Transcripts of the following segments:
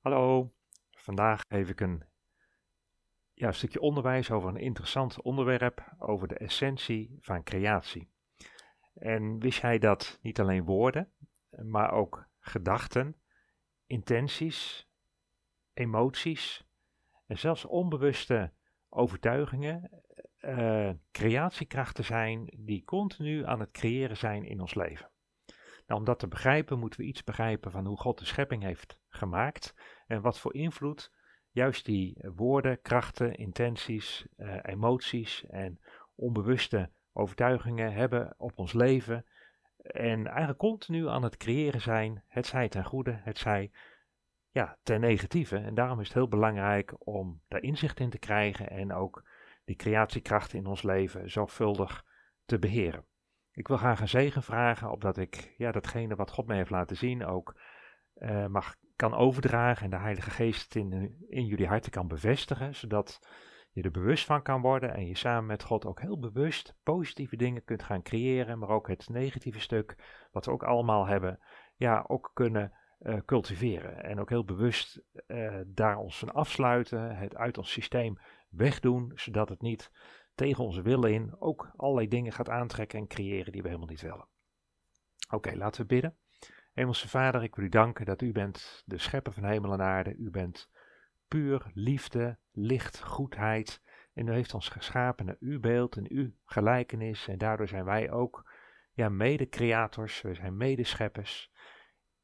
Hallo, vandaag geef ik een, ja, stukje onderwijs over een interessant onderwerp, over de essentie van creatie. En wist jij dat niet alleen woorden, maar ook gedachten, intenties, emoties en zelfs onbewuste overtuigingen eh, creatiekrachten zijn die continu aan het creëren zijn in ons leven? Nou, om dat te begrijpen moeten we iets begrijpen van hoe God de schepping heeft gemaakt en wat voor invloed juist die woorden, krachten, intenties, eh, emoties en onbewuste overtuigingen hebben op ons leven. En eigenlijk continu aan het creëren zijn, het zij ten goede, het zij ja, ten negatieve. En daarom is het heel belangrijk om daar inzicht in te krijgen en ook die creatiekrachten in ons leven zorgvuldig te beheren. Ik wil graag een zegen vragen, opdat ik ja, datgene wat God mij heeft laten zien ook eh, mag, kan overdragen en de Heilige Geest in, in jullie harten kan bevestigen, zodat je er bewust van kan worden en je samen met God ook heel bewust positieve dingen kunt gaan creëren, maar ook het negatieve stuk, wat we ook allemaal hebben, ja, ook kunnen eh, cultiveren. En ook heel bewust eh, daar ons van afsluiten, het uit ons systeem wegdoen, zodat het niet tegen onze willen in ook allerlei dingen gaat aantrekken en creëren die we helemaal niet willen. Oké, laten we bidden. Hemelse Vader, ik wil u danken dat u bent de schepper van hemel en aarde. U bent puur liefde, licht, goedheid. En u heeft ons geschapen naar uw beeld en uw gelijkenis. En daardoor zijn wij ook ja, mede-creators, we zijn medescheppers.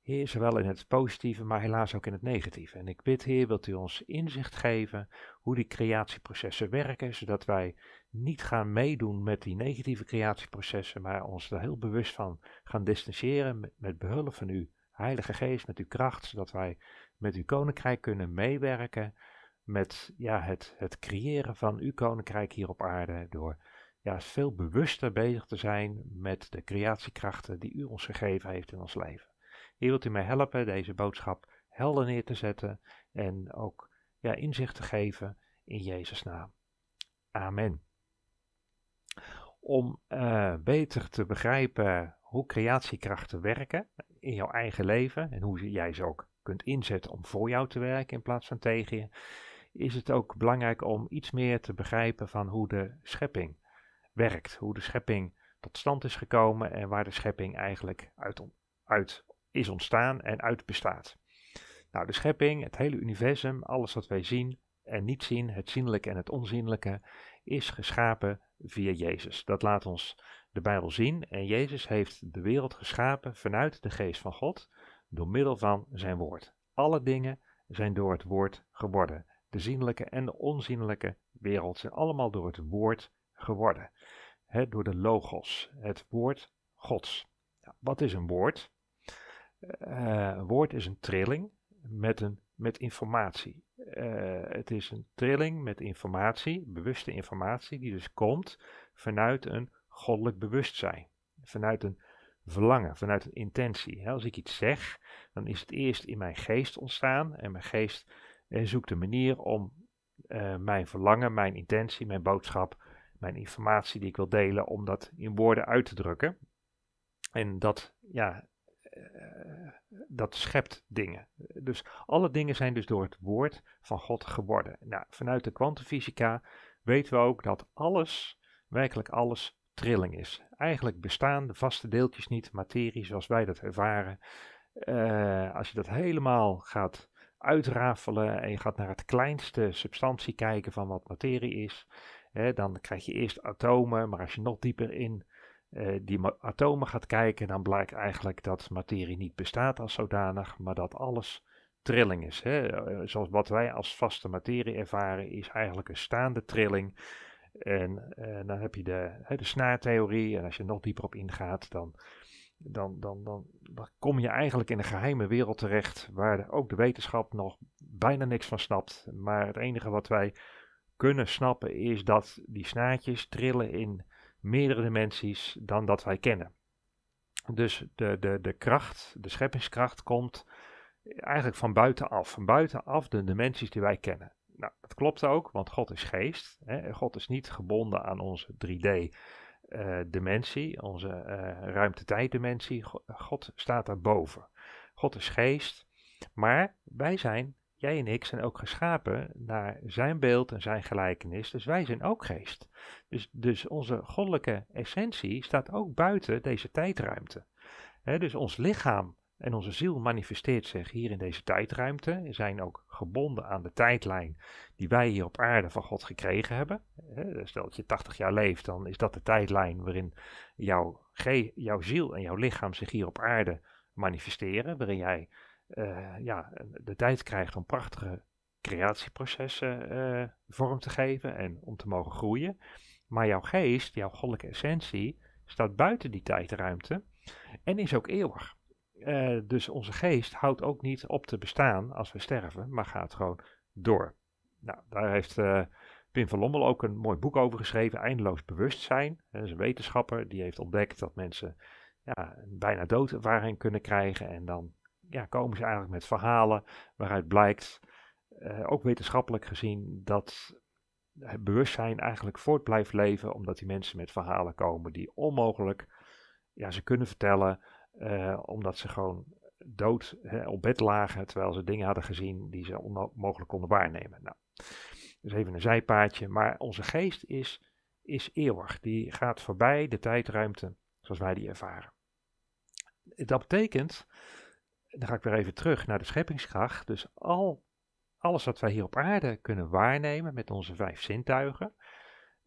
Heer, zowel in het positieve, maar helaas ook in het negatieve. En ik bid, Heer, wilt u ons inzicht geven hoe die creatieprocessen werken, zodat wij niet gaan meedoen met die negatieve creatieprocessen, maar ons daar heel bewust van gaan distancieren met, behulp van uw Heilige Geest, met uw kracht, zodat wij met uw koninkrijk kunnen meewerken met ja, het, het creëren van uw koninkrijk hier op aarde door ja, veel bewuster bezig te zijn met de creatiekrachten die u ons gegeven heeft in ons leven. Hier wilt u mij helpen deze boodschap helder neer te zetten en ook ja, inzicht te geven in Jezus' naam. Amen om eh, beter te begrijpen hoe creatiekrachten werken in jouw eigen leven en hoe jij ze ook kunt inzetten om voor jou te werken in plaats van tegen je, is het ook belangrijk om iets meer te begrijpen van hoe de schepping werkt, hoe de schepping tot stand is gekomen en waar de schepping eigenlijk uit, uit is ontstaan en uit bestaat. Nou, de schepping, het hele universum, alles wat wij zien en niet zien, het zienlijke en het onzienlijke, is geschapen via Jezus. Dat laat ons de Bijbel zien. En Jezus heeft de wereld geschapen vanuit de geest van God door middel van zijn woord. Alle dingen zijn door het woord geworden. De zienlijke en de onzienlijke wereld zijn allemaal door het woord geworden. door de logos, het woord Gods. wat is een woord? Eh, een woord is een trilling met een met informatie. Eh, het is een trilling met informatie, bewuste informatie, die dus komt vanuit een goddelijk bewustzijn. Vanuit een verlangen, vanuit een intentie. Als ik iets zeg, dan is het eerst in mijn geest ontstaan en mijn geest eh, zoekt een manier om eh, mijn verlangen, mijn intentie, mijn boodschap, mijn informatie die ik wil delen, om dat in woorden uit te drukken. En dat ja, eh, dat schept dingen. Dus alle dingen zijn dus door het woord van God geworden. Nou, vanuit de kwantumfysica weten we ook dat alles, werkelijk alles, trilling is. Eigenlijk bestaan de vaste deeltjes niet, materie zoals wij dat ervaren. Eh, als je dat helemaal gaat uitrafelen en je gaat naar het kleinste substantie kijken van wat materie is, hè, dan krijg je eerst atomen, maar als je nog dieper in eh, die atomen gaat kijken, dan blijkt eigenlijk dat materie niet bestaat als zodanig, maar dat alles trilling is. Hè? Eh, zoals wat wij als vaste materie ervaren, is eigenlijk een staande trilling. En, eh, dan heb je de, hè, de snaartheorie, en als je nog dieper op ingaat, dan, dan, dan, dan, dan, kom je eigenlijk in een geheime wereld terecht, waar ook de wetenschap nog bijna niks van snapt. Maar het enige wat wij kunnen snappen is dat die snaartjes trillen in meerdere dimensies dan dat wij kennen. Dus de, de, de kracht, de scheppingskracht komt eigenlijk van buitenaf, van buitenaf de dimensies die wij kennen. Nou, dat klopt ook, want God is geest. Hè? God is niet gebonden aan onze 3D-dimensie, eh, onze uh, ruimte-tijd-dimensie. God staat daarboven. God is geest, maar wij zijn jij en ik zijn ook geschapen naar zijn beeld en zijn gelijkenis. Dus wij zijn ook geest. Dus, dus onze goddelijke essentie staat ook buiten deze tijdruimte. dus ons lichaam en onze ziel manifesteert zich hier in deze tijdruimte. Zijn ook gebonden aan de tijdlijn die wij hier op aarde van God gekregen hebben. stel dat je 80 jaar leeft, dan is dat de tijdlijn waarin jouw, jouw ziel en jouw lichaam zich hier op aarde manifesteren. Waarin jij eh, ja, de tijd krijgt om prachtige creatieprocessen eh, vorm te geven en om te mogen groeien. Maar jouw geest, jouw goddelijke essentie, staat buiten die tijdruimte en is ook eeuwig. Eh, dus onze geest houdt ook niet op te bestaan als we sterven, maar gaat gewoon door. Nou, daar heeft uh, Pim van Lommel ook een mooi boek over geschreven, Eindeloos Bewustzijn. Dat is een wetenschapper die heeft ontdekt dat mensen ja, bijna doodervaring kunnen krijgen en dan ja, komen ze eigenlijk met verhalen waaruit blijkt, eh, ook wetenschappelijk gezien, dat het bewustzijn eigenlijk voort blijft leven, omdat die mensen met verhalen komen die onmogelijk ja, ze kunnen vertellen, eh, omdat ze gewoon dood hè, op bed lagen, terwijl ze dingen hadden gezien die ze onmogelijk konden waarnemen. Nou, dus even een zijpaadje, maar onze geest is, is eeuwig. Die gaat voorbij de tijdruimte zoals wij die ervaren. Dat betekent dan ga ik weer even terug naar de scheppingskracht. Dus al, alles wat wij hier op aarde kunnen waarnemen met onze vijf zintuigen,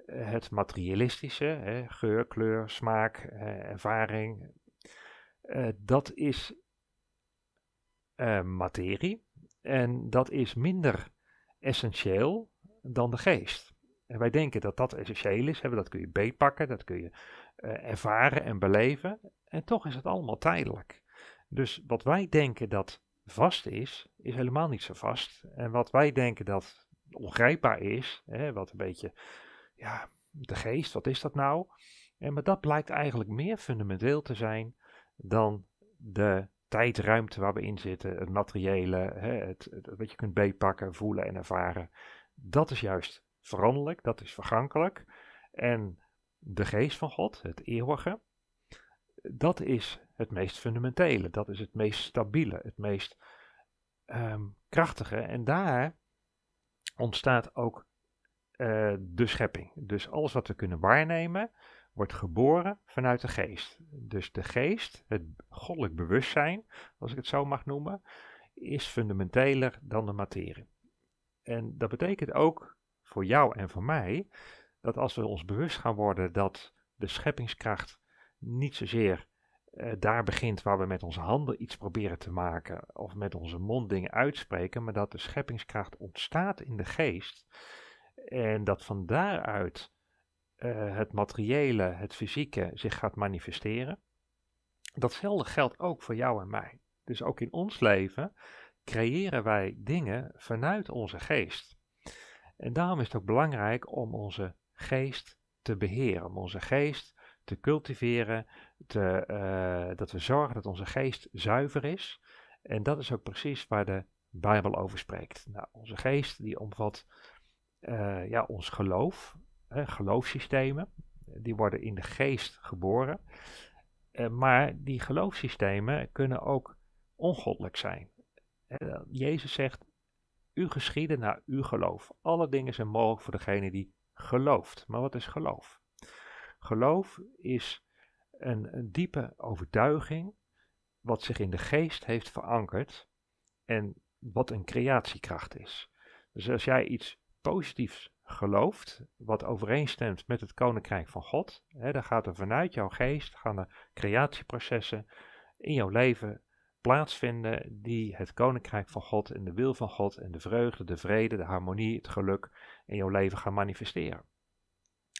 eh, het materialistische, hè, geur, kleur, smaak, eh, ervaring, eh, dat is eh, materie en dat is minder essentieel dan de geest. En wij denken dat dat essentieel is, dat kun je beetpakken, dat kun je eh, ervaren en beleven. En toch is het allemaal tijdelijk. Dus wat wij denken dat vast is, is helemaal niet zo vast. En wat wij denken dat ongrijpbaar is, hè, wat een beetje, ja, de geest, wat is dat nou? En, maar dat blijkt eigenlijk meer fundamenteel te zijn dan de tijdruimte waar we in zitten, het materiële, hè, het, wat je kunt beetpakken, voelen en ervaren. Dat is juist veranderlijk, dat is vergankelijk. En de geest van God, het eeuwige, dat is het meest fundamentele, dat is het meest stabiele, het meest ehm, krachtige. En daar ontstaat ook eh, de schepping. Dus alles wat we kunnen waarnemen, wordt geboren vanuit de geest. Dus de geest, het goddelijk bewustzijn, als ik het zo mag noemen, is fundamenteler dan de materie. En dat betekent ook voor jou en voor mij dat als we ons bewust gaan worden dat de scheppingskracht niet zozeer eh, daar begint waar we met onze handen iets proberen te maken of met onze mond dingen uitspreken, maar dat de scheppingskracht ontstaat in de geest en dat van daaruit eh, het materiële, het fysieke zich gaat manifesteren. Datzelfde geldt ook voor jou en mij. Dus ook in ons leven creëren wij dingen vanuit onze geest. En daarom is het ook belangrijk om onze geest te beheren, om onze geest te cultiveren, te, eh, dat we zorgen dat onze geest zuiver is. En dat is ook precies waar de Bijbel over spreekt. Nou, onze geest die omvat eh, ja, ons geloof, hè, geloofssystemen. Die worden in de geest geboren. Eh, maar die geloofssystemen kunnen ook ongoddelijk zijn. Jezus zegt, u geschieden naar uw geloof. Alle dingen zijn mogelijk voor degene die gelooft. Maar wat is geloof? Geloof is een, diepe overtuiging wat zich in de geest heeft verankerd en wat een creatiekracht is. Dus als jij iets positiefs gelooft, wat overeenstemt met het koninkrijk van God, hè, dan gaat er vanuit jouw geest gaan er creatieprocessen in jouw leven plaatsvinden die het koninkrijk van God en de wil van God en de vreugde, de vrede, de harmonie, het geluk in jouw leven gaan manifesteren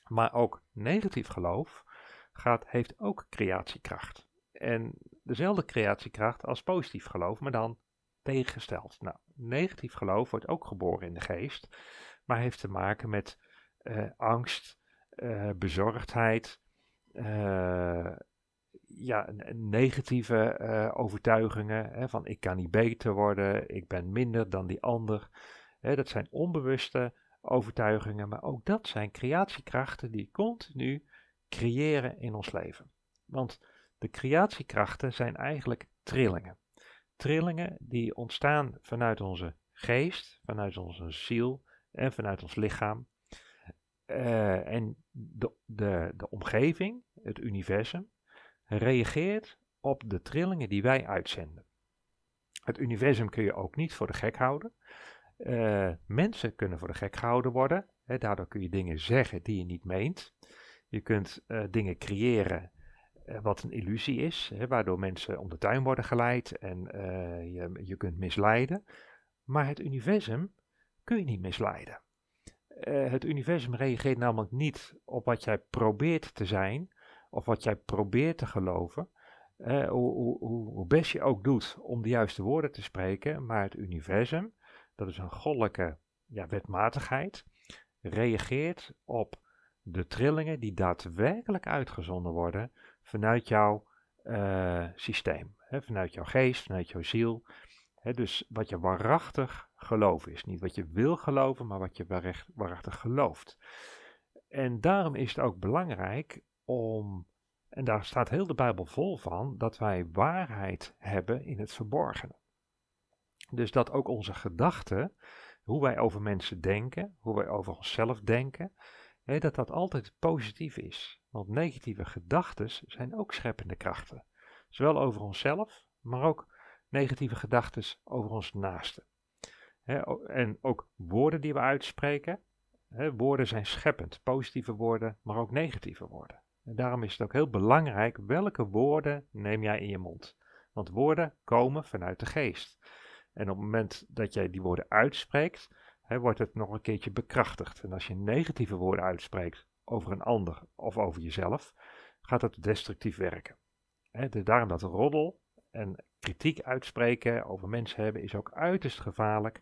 maar ook negatief geloof gaat, heeft ook creatiekracht. En dezelfde creatiekracht als positief geloof, maar dan tegengesteld. Nou, negatief geloof wordt ook geboren in de geest, maar heeft te maken met eh, angst, eh, bezorgdheid, eh, ja, negatieve overtuigingen hè, van ik kan niet beter worden, ik ben minder dan die ander. Hè, dat zijn onbewuste overtuigingen, maar ook dat zijn creatiekrachten die continu creëren in ons leven. Want de creatiekrachten zijn eigenlijk trillingen. Trillingen die ontstaan vanuit onze geest, vanuit onze ziel en vanuit ons lichaam. Eh, en de, de, de omgeving, het universum, reageert op de trillingen die wij uitzenden. Het universum kun je ook niet voor de gek houden. Eh, mensen kunnen voor de gek gehouden worden. Hè, daardoor kun je dingen zeggen die je niet meent. Je kunt eh, dingen creëren eh, wat een illusie is, hè, waardoor mensen om de tuin worden geleid en je, je kunt misleiden. Maar het universum kun je niet misleiden. het universum reageert namelijk niet op wat jij probeert te zijn of wat jij probeert te geloven. Hoe, hoe, hoe best je ook doet om de juiste woorden te spreken, maar het universum dat is een goddelijke ja, wetmatigheid, reageert op de trillingen die daadwerkelijk uitgezonden worden vanuit jouw eh, systeem, hè, vanuit jouw geest, vanuit jouw ziel. Hè, dus wat je waarachtig geloof is. Niet wat je wil geloven, maar wat je waarachtig, waarachtig gelooft. En daarom is het ook belangrijk om, en daar staat heel de Bijbel vol van, dat wij waarheid hebben in het verborgen. Dus dat ook onze gedachten, hoe wij over mensen denken, hoe wij over onszelf denken, hè, dat dat altijd positief is. Want negatieve gedachten zijn ook scheppende krachten. Zowel over onszelf, maar ook negatieve gedachten over ons naaste. Hè, en ook woorden die we uitspreken, hè, woorden zijn scheppend. Positieve woorden, maar ook negatieve woorden. En daarom is het ook heel belangrijk welke woorden neem jij in je mond. Want woorden komen vanuit de geest. En op het moment dat jij die woorden uitspreekt, hè, wordt het nog een keertje bekrachtigd. En als je negatieve woorden uitspreekt over een ander of over jezelf, gaat dat destructief werken. Hè, dus daarom dat roddel en kritiek uitspreken over mensen hebben is ook uiterst gevaarlijk,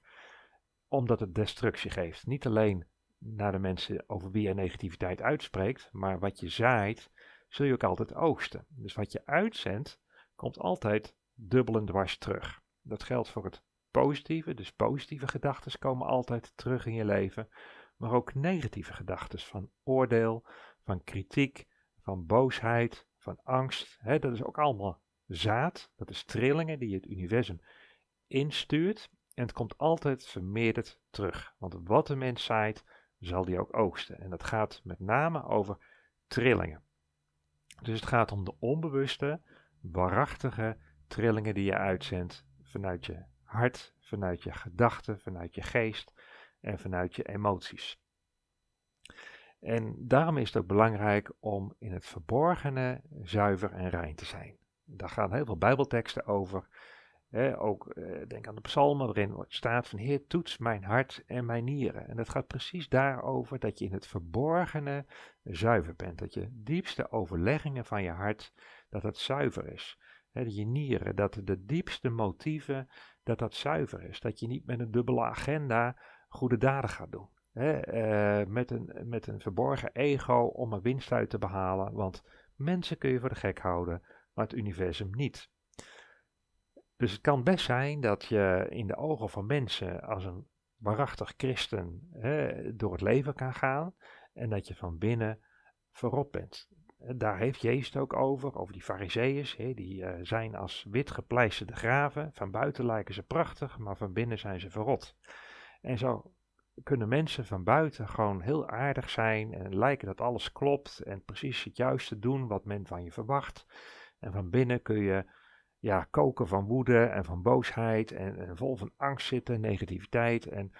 omdat het destructie geeft. Niet alleen naar de mensen over wie je negativiteit uitspreekt, maar wat je zaait, zul je ook altijd oogsten. Dus wat je uitzendt, komt altijd dubbel en dwars terug. Dat geldt voor het positieve, dus positieve gedachten komen altijd terug in je leven, maar ook negatieve gedachten van oordeel, van kritiek, van boosheid, van angst. Hè, dat is ook allemaal zaad, dat is trillingen die het universum instuurt en het komt altijd vermeerderd terug. Want wat de mens zaait, zal die ook oogsten. En dat gaat met name over trillingen. Dus het gaat om de onbewuste, waarachtige trillingen die je uitzendt vanuit je hart, vanuit je gedachten, vanuit je geest en vanuit je emoties. En daarom is het ook belangrijk om in het verborgene zuiver en rein te zijn. Daar gaan heel veel Bijbelteksten over. ook eh, denk aan de psalmen waarin staat van Heer toets mijn hart en mijn nieren. En dat gaat precies daarover dat je in het verborgene zuiver bent. Dat je diepste overleggingen van je hart, dat het zuiver is je nieren, dat de diepste motieven, dat dat zuiver is. Dat je niet met een dubbele agenda goede daden gaat doen. Eh, met, een, met een verborgen ego om er winst uit te behalen. Want mensen kun je voor de gek houden, maar het universum niet. Dus het kan best zijn dat je in de ogen van mensen als een waarachtig christen door het leven kan gaan. En dat je van binnen verrot bent. Eh, daar heeft Jezus het ook over, over die fariseeërs, die eh, zijn als wit gepleisterde graven. Van buiten lijken ze prachtig, maar van binnen zijn ze verrot. En zo kunnen mensen van buiten gewoon heel aardig zijn en lijken dat alles klopt en precies het juiste doen wat men van je verwacht. En van binnen kun je ja, koken van woede en van boosheid en, vol van angst zitten, negativiteit. En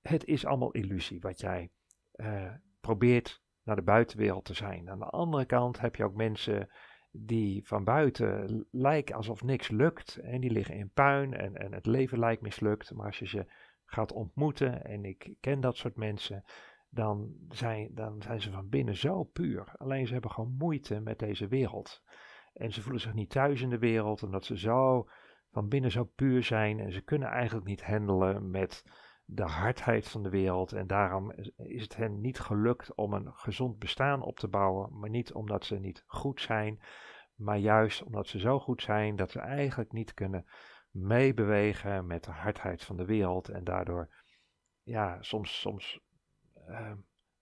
het is allemaal illusie wat jij uh, probeert naar de buitenwereld te zijn. Aan de andere kant heb je ook mensen die van buiten lijken alsof niks lukt. En die liggen in puin en, en het leven lijkt mislukt. Maar als je ze gaat ontmoeten, en ik ken dat soort mensen, dan zijn, dan zijn ze van binnen zo puur. Alleen ze hebben gewoon moeite met deze wereld. En ze voelen zich niet thuis in de wereld, omdat ze zo van binnen zo puur zijn. En ze kunnen eigenlijk niet handelen met de hardheid van de wereld. En daarom is het hen niet gelukt om een gezond bestaan op te bouwen. Maar niet omdat ze niet goed zijn, maar juist omdat ze zo goed zijn dat ze eigenlijk niet kunnen meebewegen met de hardheid van de wereld. En daardoor ja, soms, soms ehm,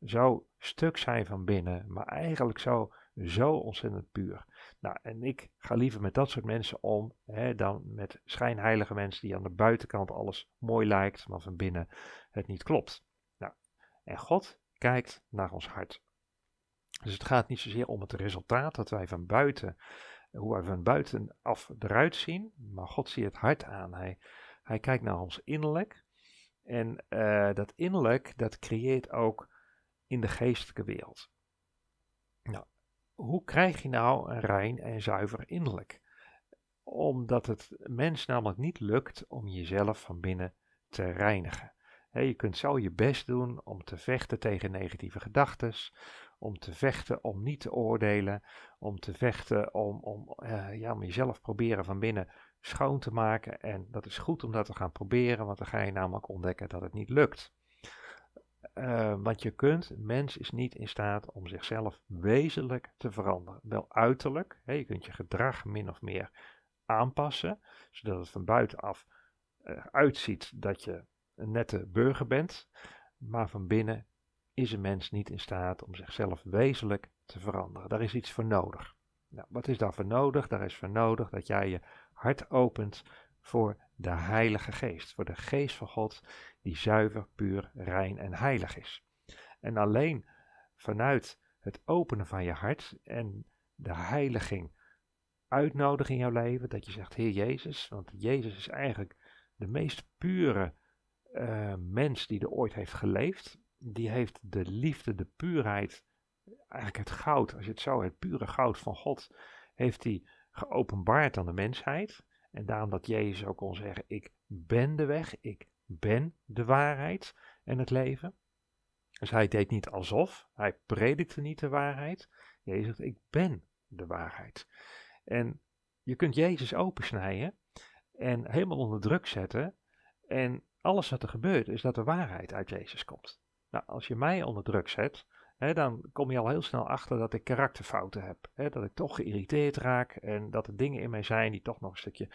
zo stuk zijn van binnen, maar eigenlijk zo, zo ontzettend puur. Nou, en ik ga liever met dat soort mensen om hè, dan met schijnheilige mensen die aan de buitenkant alles mooi lijkt, maar van binnen het niet klopt. Nou, en God kijkt naar ons hart. Dus het gaat niet zozeer om het resultaat dat wij van buiten, hoe wij van buitenaf eruit zien, maar God ziet het hart aan. Hij, hij kijkt naar ons innerlijk. En eh, dat innerlijk, dat creëert ook in de geestelijke wereld. Nou, hoe krijg je nou een rein en zuiver innerlijk? Omdat het mens namelijk niet lukt om jezelf van binnen te reinigen. je kunt zo je best doen om te vechten tegen negatieve gedachten, om te vechten om niet te oordelen, om te vechten om, om, eh, ja, om jezelf proberen van binnen schoon te maken. En dat is goed omdat we gaan proberen, want dan ga je namelijk ontdekken dat het niet lukt. Eh, want je kunt, mens is niet in staat om zichzelf wezenlijk te veranderen. Wel uiterlijk, hè, je kunt je gedrag min of meer aanpassen, zodat het van buitenaf uh, uitziet dat je een nette burger bent. Maar van binnen is een mens niet in staat om zichzelf wezenlijk te veranderen. Daar is iets voor nodig. Nou, wat is daarvoor nodig? Daar is voor nodig dat jij je hart opent voor de Heilige Geest, voor de Geest van God die zuiver, puur, rein en heilig is. En alleen vanuit het openen van je hart en de heiliging uitnodigen in jouw leven, dat je zegt, Heer Jezus, want Jezus is eigenlijk de meest pure eh, mens die er ooit heeft geleefd. Die heeft de liefde, de puurheid, eigenlijk het goud, als je het zo, het pure goud van God, heeft hij geopenbaard aan de mensheid. En daarom dat Jezus ook kon zeggen: Ik ben de weg, ik ben de waarheid en het leven. Dus hij deed niet alsof, hij predikte niet de waarheid. Jezus zegt: Ik ben de waarheid. En je kunt Jezus opensnijden en helemaal onder druk zetten. En alles wat er gebeurt is dat de waarheid uit Jezus komt. Nou, als je mij onder druk zet, dan kom je al heel snel achter dat ik karakterfouten heb. dat ik toch geïrriteerd raak en dat er dingen in mij zijn die toch nog een stukje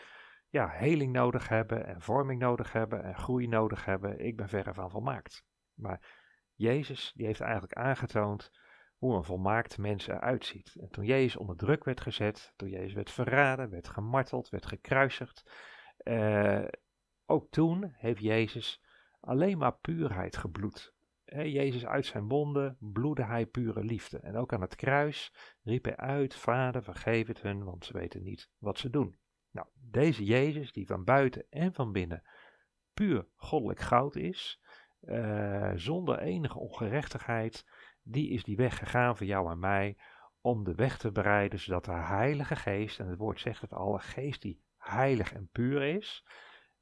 ja, heling nodig hebben en vorming nodig hebben en groei nodig hebben. Ik ben verre van volmaakt. Maar Jezus die heeft eigenlijk aangetoond hoe een volmaakt mens eruit ziet. En toen Jezus onder druk werd gezet, toen Jezus werd verraden, werd gemarteld, werd gekruisigd, eh, ook toen heeft Jezus alleen maar puurheid gebloed. Jezus uit zijn wonden bloedde hij pure liefde. En ook aan het kruis riep hij uit, Vader vergeef het hun, want ze weten niet wat ze doen. Nou, deze Jezus die van buiten en van binnen puur goddelijk goud is, eh, zonder enige ongerechtigheid, die is die weg gegaan voor jou en mij om de weg te bereiden, zodat de Heilige Geest, en het woord zegt het al een Geest die heilig en puur is,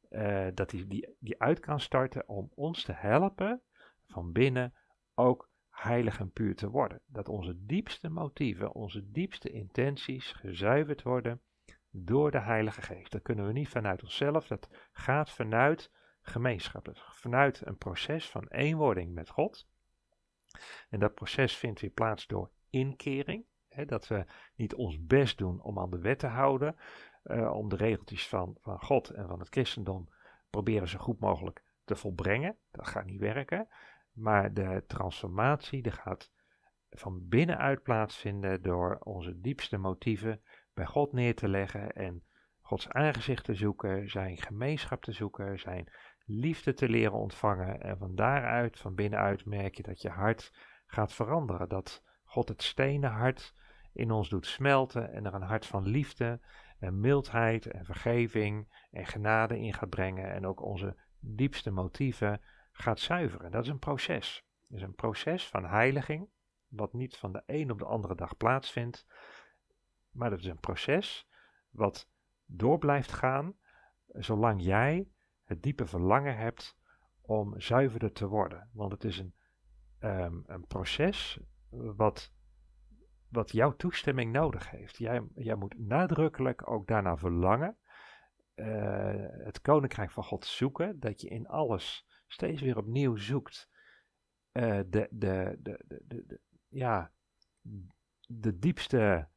eh, dat hij die, die uit kan starten om ons te helpen van binnen ook heilig en puur te worden. Dat onze diepste motieven, onze diepste intenties gezuiverd worden door de Heilige Geest. Dat kunnen we niet vanuit onszelf, dat gaat vanuit gemeenschap, vanuit een proces van eenwording met God. En dat proces vindt weer plaats door inkering. Hè, dat we niet ons best doen om aan de wet te houden, eh, om de regeltjes van, van God en van het christendom proberen zo goed mogelijk te volbrengen. Dat gaat niet werken. Maar de transformatie die gaat van binnenuit plaatsvinden door onze diepste motieven bij God neer te leggen en Gods aangezicht te zoeken, zijn gemeenschap te zoeken, zijn liefde te leren ontvangen. En van daaruit, van binnenuit, merk je dat je hart gaat veranderen. Dat God het stenen hart in ons doet smelten en er een hart van liefde en mildheid en vergeving en genade in gaat brengen. En ook onze diepste motieven gaat zuiveren. Dat is een proces. Het is een proces van heiliging, wat niet van de een op de andere dag plaatsvindt. Maar dat is een proces wat door blijft gaan, zolang jij het diepe verlangen hebt om zuiverder te worden. Want het is een, ehm, een proces wat, wat jouw toestemming nodig heeft. Jij, jij moet nadrukkelijk ook daarna verlangen. Eh, het koninkrijk van God zoeken, dat je in alles steeds weer opnieuw zoekt eh, de, de, de, de, ja, de diepste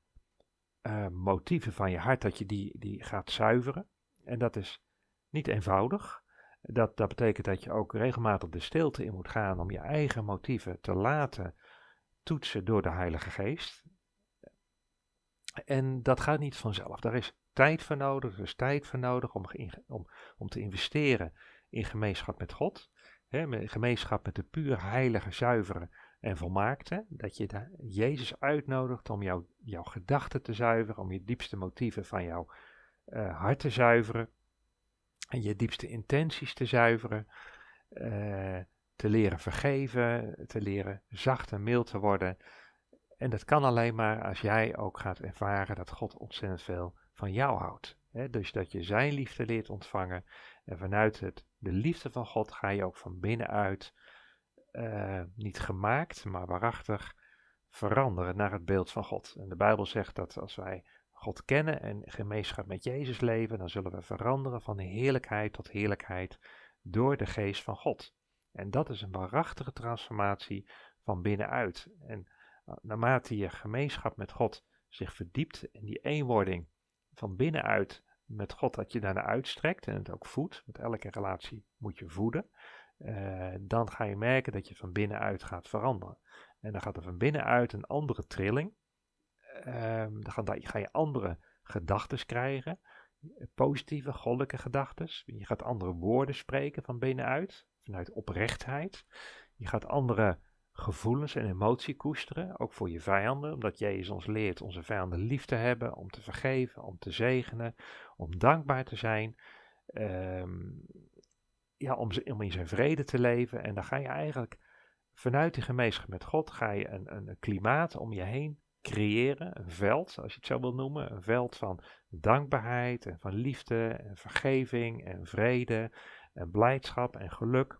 eh, motieven van je hart, dat je die, die gaat zuiveren. En dat is niet eenvoudig. Dat, dat betekent dat je ook regelmatig de stilte in moet gaan om je eigen motieven te laten toetsen door de Heilige Geest. En dat gaat niet vanzelf. Daar is tijd voor nodig, er is tijd voor nodig om, om te investeren in gemeenschap met God. Hè, gemeenschap met de puur heilige, zuivere en volmaakte. Dat je Jezus uitnodigt om jouw gedachten te zuiveren, om je diepste motieven van jouw eh, hart te zuiveren. En je diepste intenties te zuiveren. Eh, te leren vergeven, te leren zacht en mild te worden. En dat kan alleen maar als jij ook gaat ervaren dat God ontzettend veel van jou houdt. dus dat je zijn liefde leert ontvangen en vanuit het de liefde van God ga je ook van binnenuit, uh, niet gemaakt, maar waarachtig, veranderen naar het beeld van God. En de Bijbel zegt dat als wij God kennen en gemeenschap met Jezus leven, dan zullen we veranderen van heerlijkheid tot heerlijkheid door de geest van God. En dat is een waarachtige transformatie van binnenuit. En eh, naarmate je gemeenschap met God zich verdiept en die eenwording van binnenuit met God dat je daarna uitstrekt en het ook voedt, want elke relatie moet je voeden, eh, dan ga je merken dat je van binnenuit gaat veranderen. En dan gaat er van binnenuit een andere trilling. Um, dan ga, ga je andere gedachten krijgen, positieve, goddelijke gedachten. Je gaat andere woorden spreken van binnenuit, vanuit oprechtheid. Je gaat andere gevoelens en emotie koesteren, ook voor je vijanden, omdat Jezus ons leert onze vijanden lief te hebben, om te vergeven, om te zegenen, om dankbaar te zijn, ehm, ja, om, om, in zijn vrede te leven. En dan ga je eigenlijk vanuit die gemeenschap met God, ga je een, een klimaat om je heen creëren, een veld, als je het zo wil noemen, een veld van dankbaarheid en van liefde en vergeving en vrede en blijdschap en geluk.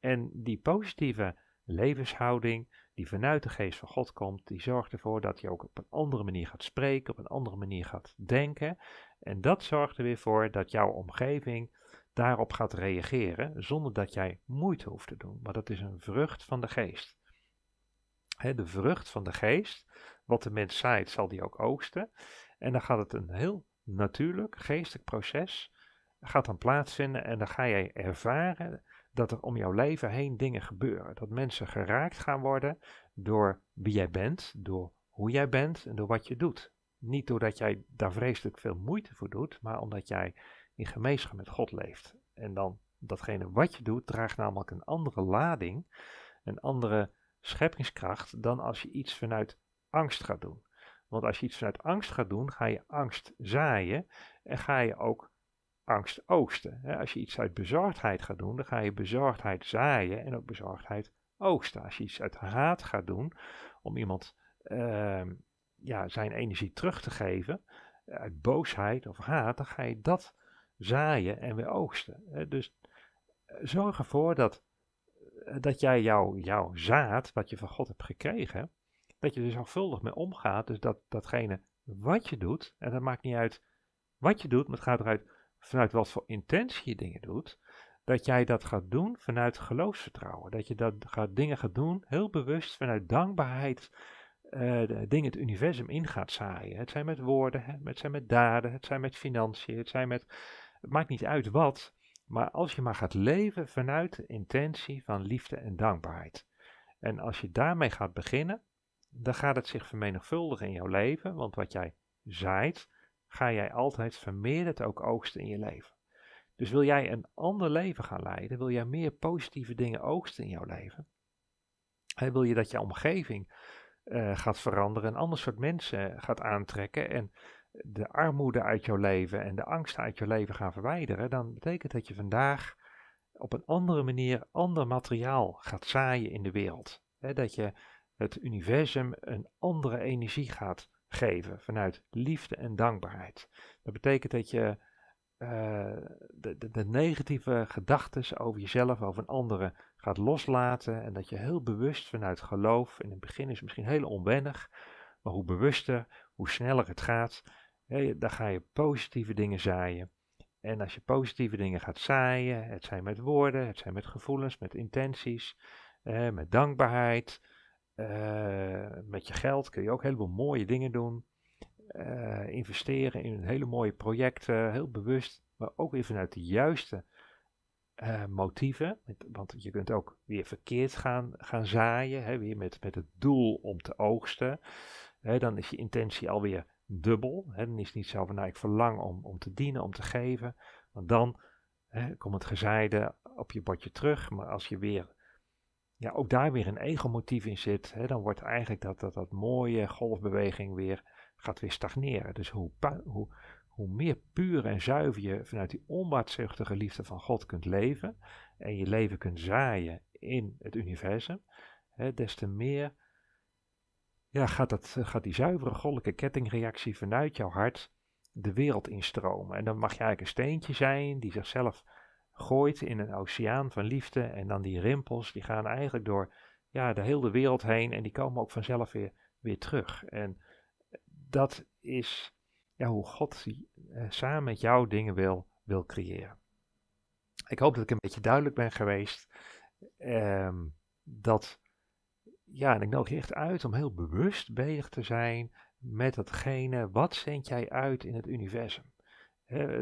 En die positieve levenshouding die vanuit de geest van God komt, die zorgt ervoor dat je ook op een andere manier gaat spreken, op een andere manier gaat denken. En dat zorgt er weer voor dat jouw omgeving daarop gaat reageren, zonder dat jij moeite hoeft te doen. Maar dat is een vrucht van de geest. de vrucht van de geest, wat de mens zaait, zal die ook oogsten. En dan gaat het een heel natuurlijk geestelijk proces gaat dan plaatsvinden en dan ga jij ervaren dat er om jouw leven heen dingen gebeuren. Dat mensen geraakt gaan worden door wie jij bent, door hoe jij bent en door wat je doet. Niet doordat jij daar vreselijk veel moeite voor doet, maar omdat jij in gemeenschap met God leeft. En dan datgene wat je doet draagt namelijk een andere lading, een andere scheppingskracht dan als je iets vanuit angst gaat doen. Want als je iets vanuit angst gaat doen, ga je angst zaaien en ga je ook angst oogsten. Als je iets uit bezorgdheid gaat doen, dan ga je bezorgdheid zaaien en ook bezorgdheid oogsten. Als je iets uit haat gaat doen, om iemand ehm, ja, zijn energie terug te geven, eh, uit boosheid of haat, dan ga je dat zaaien en weer oogsten. Dus eh, zorg ervoor dat, eh, dat jij jouw zaad, wat je van God hebt gekregen, dat je er zorgvuldig mee omgaat. Dus dat datgene wat je doet, en dat maakt niet uit wat je doet, maar het gaat eruit vanuit wat voor intentie je dingen doet, dat jij dat gaat doen vanuit geloofsvertrouwen. Dat je dat gaat, dingen gaat doen, heel bewust vanuit dankbaarheid, uh, dingen het universum in gaat zaaien. Het zijn met woorden, hè, het zijn met daden, het zijn met financiën, het zijn met. Het maakt niet uit wat, maar als je maar gaat leven vanuit de intentie van liefde en dankbaarheid. En als je daarmee gaat beginnen, dan gaat het zich vermenigvuldigen in jouw leven, want wat jij zaait, ga jij altijd vermeerderd ook oogsten in je leven. Dus wil jij een ander leven gaan leiden, wil jij meer positieve dingen oogsten in jouw leven, wil je dat je omgeving eh, gaat veranderen, een ander soort mensen gaat aantrekken en de armoede uit jouw leven en de angsten uit jouw leven gaan verwijderen, dan betekent dat je vandaag op een andere manier ander materiaal gaat zaaien in de wereld. dat je het universum een andere energie gaat geven vanuit liefde en dankbaarheid. Dat betekent dat je eh, de, de, de, negatieve gedachten over jezelf, over anderen gaat loslaten en dat je heel bewust vanuit geloof, in het begin is het misschien heel onwennig, maar hoe bewuster, hoe sneller het gaat, daar dan ga je positieve dingen zaaien. En als je positieve dingen gaat zaaien, het zijn met woorden, het zijn met gevoelens, met intenties, met dankbaarheid, eh, met je geld kun je ook heleboel mooie dingen doen. Eh, investeren in hele mooie projecten, heel bewust, maar ook weer vanuit de juiste eh, motieven. Want je kunt ook weer verkeerd gaan, gaan zaaien, hè, weer met, met het doel om te oogsten. dan is je intentie alweer dubbel. Hè, dan is het niet zo van, nou ik verlang om, om te dienen, om te geven. Want dan komt het gezaaide op je bordje terug. Maar als je weer ja, ook daar weer een egomotief in zit, hè, dan wordt eigenlijk dat, dat, dat mooie golfbeweging weer, gaat weer stagneren. Dus hoe, hoe, hoe meer puur en zuiver je vanuit die onbaatzuchtige liefde van God kunt leven en je leven kunt zaaien in het universum, hè, des te meer ja, gaat, dat, gaat die zuivere goddelijke kettingreactie vanuit jouw hart de wereld instromen. En dan mag je eigenlijk een steentje zijn die zichzelf gooit in een oceaan van liefde. En dan die rimpels, die gaan eigenlijk door ja, de hele wereld heen. En die komen ook vanzelf weer, weer terug. En dat is ja, hoe God uh, samen met jou dingen wil, wil creëren. Ik hoop dat ik een beetje duidelijk ben geweest. Ehm, dat, ja, en ik nodig je echt uit om heel bewust bezig te zijn met datgene, wat zend jij uit in het universum?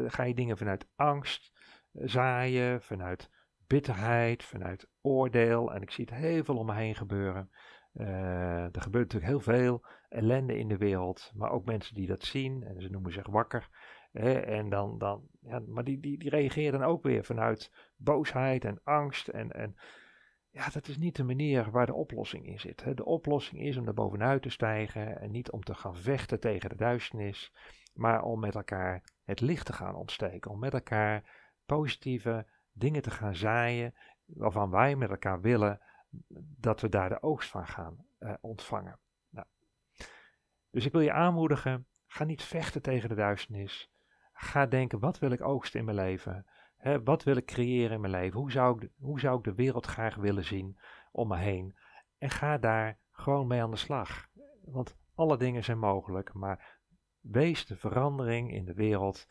ga je dingen vanuit angst? zaaien, vanuit bitterheid, vanuit oordeel. En ik zie het heel veel om me heen gebeuren. Eh, er gebeurt natuurlijk heel veel ellende in de wereld, maar ook mensen die dat zien en ze noemen zich wakker. en dan, dan, ja, maar die, die, die reageren dan ook weer vanuit boosheid en angst. En, en ja, dat is niet de manier waar de oplossing in zit. Hè. De oplossing is om er bovenuit te stijgen en niet om te gaan vechten tegen de duisternis, maar om met elkaar het licht te gaan ontsteken, om met elkaar positieve dingen te gaan zaaien, waarvan wij met elkaar willen dat we daar de oogst van gaan eh, ontvangen. Nou. Dus ik wil je aanmoedigen, ga niet vechten tegen de duisternis. Ga denken, wat wil ik oogsten in mijn leven? wat wil ik creëren in mijn leven? Hoe zou, ik, hoe zou ik de wereld graag willen zien om me heen? En ga daar gewoon mee aan de slag. Want alle dingen zijn mogelijk, maar wees de verandering in de wereld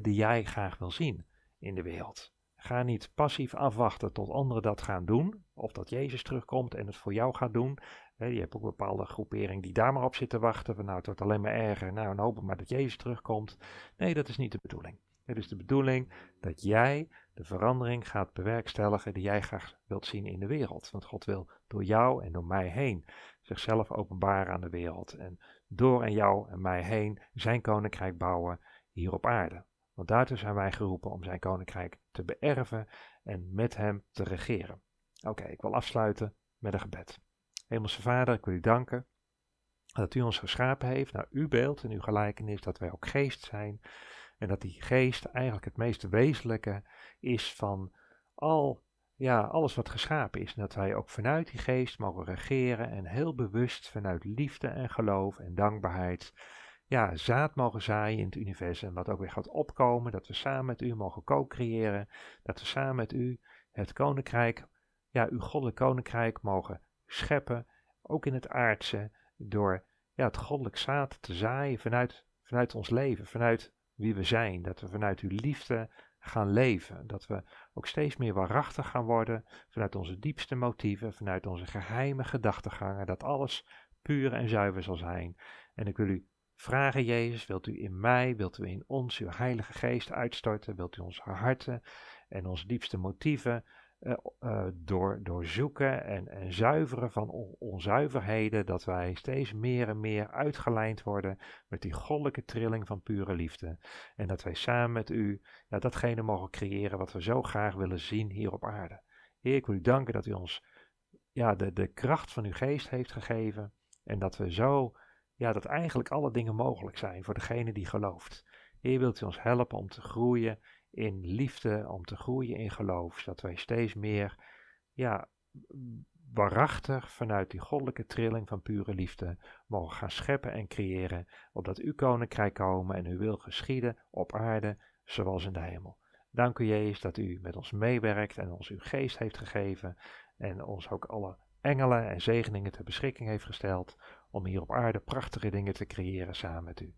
die jij graag wil zien in de wereld. Ga niet passief afwachten tot anderen dat gaan doen, of dat Jezus terugkomt en het voor jou gaat doen. Je hebt ook bepaalde groepering die daar maar op zit te wachten, van nou het wordt alleen maar erger, nou en hopen maar dat Jezus terugkomt. Nee, dat is niet de bedoeling. Het is de bedoeling dat jij de verandering gaat bewerkstelligen die jij graag wilt zien in de wereld. Want God wil door jou en door mij heen zichzelf openbaren aan de wereld. En door en jou en mij heen zijn koninkrijk bouwen hier op aarde. Want daartoe zijn wij geroepen om zijn koninkrijk te beërven en met hem te regeren. Oké, ik wil afsluiten met een gebed. Hemelse Vader, ik wil u danken dat u ons geschapen heeft naar uw beeld en uw gelijkenis, dat wij ook geest zijn. En dat die geest eigenlijk het meest wezenlijke is van al, ja, alles wat geschapen is. En dat wij ook vanuit die geest mogen regeren en heel bewust vanuit liefde en geloof en dankbaarheid ja, zaad mogen zaaien in het universum. En wat ook weer gaat opkomen. Dat we samen met u mogen co-creëren. Dat we samen met u het koninkrijk, ja, uw goddelijk koninkrijk mogen scheppen. Ook in het aardse. Door ja, het goddelijk zaad te zaaien vanuit, vanuit ons leven. Vanuit wie we zijn. Dat we vanuit uw liefde gaan leven. Dat we ook steeds meer waarachtig gaan worden vanuit onze diepste motieven, vanuit onze geheime gedachtegangen. Dat alles puur en zuiver zal zijn. En ik wil u Vragen Jezus, wilt u in mij, wilt u in ons uw Heilige Geest uitstorten, wilt u ons harten en onze diepste motieven eh, eh, door, doorzoeken en, en zuiveren van onzuiverheden, dat wij steeds meer en meer uitgelijnd worden met die goddelijke trilling van pure liefde. En dat wij samen met u ja, datgene mogen creëren wat we zo graag willen zien hier op aarde. Heer, ik wil u danken dat u ons ja, de, de kracht van uw geest heeft gegeven en dat we zo ja, dat eigenlijk alle dingen mogelijk zijn voor degene die gelooft. Heer, wilt u ons helpen om te groeien in liefde, om te groeien in geloof, zodat wij steeds meer, ja, waarachtig vanuit die goddelijke trilling van pure liefde mogen gaan scheppen en creëren, opdat uw koninkrijk komen en uw wil geschieden op aarde zoals in de hemel. Dank u Jezus dat u met ons meewerkt en ons uw geest heeft gegeven en ons ook alle engelen en zegeningen ter beschikking heeft gesteld om hier op aarde prachtige dingen te creëren samen met u.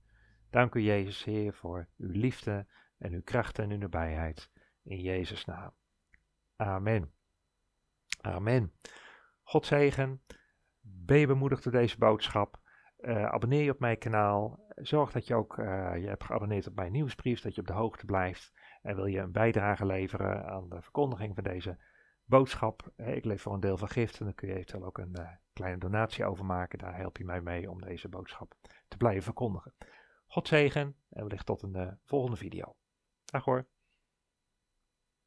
Dank u, Jezus Heer, voor uw liefde en uw kracht en uw nabijheid. In Jezus' naam. Amen. Amen. God zegen. Ben bemoedigd door deze boodschap. Eh, abonneer je op mijn kanaal. Zorg dat je ook eh, je hebt geabonneerd op mijn nieuwsbrief, dat je op de hoogte blijft. En wil je een bijdrage leveren aan de verkondiging van deze boodschap? Eh, ik leef voor een deel van giften, dan kun je eventueel ook een kleine donatie overmaken. Daar help je mij mee om deze boodschap te blijven verkondigen. God zegen en wellicht tot een eh, volgende video. Dag hoor.